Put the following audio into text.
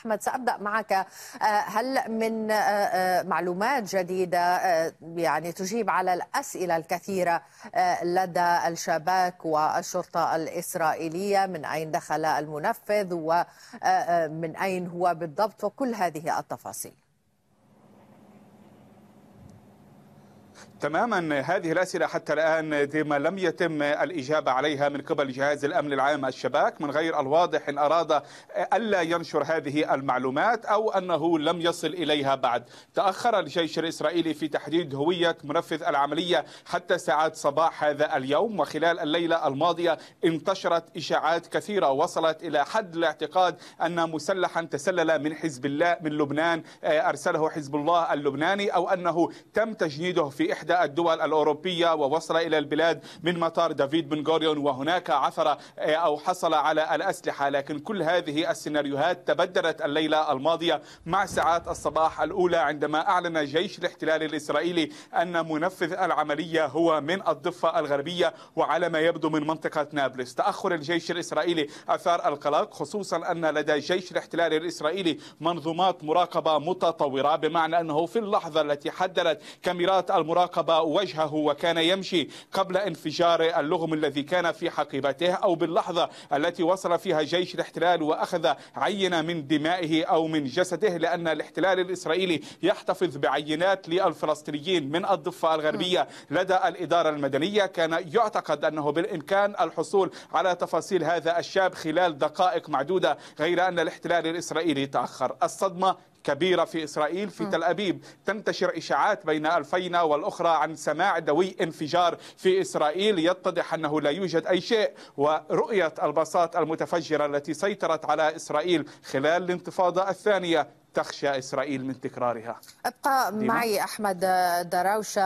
أحمد سأبدأ معك آه، هل من آه، آه، معلومات جديدة يعني تجيب على الأسئلة الكثيرة لدى الشباك والشرطة الإسرائيلية من أين دخل المنفذ ومن أين هو بالضبط وكل هذه التفاصيل تماما هذه الأسئلة حتى الآن ما لم يتم الإجابة عليها من قبل جهاز الأمن العام الشباك من غير الواضح إن أراد ألا ينشر هذه المعلومات أو أنه لم يصل إليها بعد تأخر الجيش الإسرائيلي في تحديد هوية منفذ العملية حتى ساعات صباح هذا اليوم وخلال الليلة الماضية انتشرت إشاعات كثيرة وصلت إلى حد الاعتقاد أن مسلحا تسلل من حزب الله من لبنان آه، أرسله حزب الله اللبناني أو أنه تم تجنيده في إحدى الدول الأوروبية ووصل إلى البلاد من مطار دافيد بن غوريون وهناك عثر آه، أو حصل على الأسلحة لكن كل هذه السيناريوهات تبدلت الليلة الماضية مع ساعات الصباح الأولى عندما أعلن جيش الاحتلال الإسرائيلي أن منفذ العملية هو من الضفة الغربية وعلى ما يبدو من منطقة نابلس تأخر الجيش الإسرائيلي أثار القلق خصوصا أن لدى جيش الاحتلال الإسرائيلي منظومات مراقبة متطورة بمعنى أنه في اللحظة التي حددت كاميرات المراقبة راقب وجهه وكان يمشي قبل انفجار اللغم الذي كان في حقيبته أو باللحظة التي وصل فيها جيش الاحتلال وأخذ عينة من دمائه أو من جسده لأن الاحتلال الإسرائيلي يحتفظ بعينات للفلسطينيين من الضفة الغربية لدى الإدارة المدنية كان يعتقد أنه بالإمكان الحصول على تفاصيل هذا الشاب خلال دقائق معدودة غير أن الاحتلال الإسرائيلي تأخر الصدمة كبيرة في إسرائيل في آه. تل أبيب تنتشر إشاعات بين ألفينا والأخرى عن سماع دوي انفجار في إسرائيل يتضح أنه لا يوجد أي شيء ورؤية الباصات المتفجرة التي سيطرت على إسرائيل خلال الانتفاضة الثانية تخشى إسرائيل من تكرارها ابقى معي أحمد دراوشة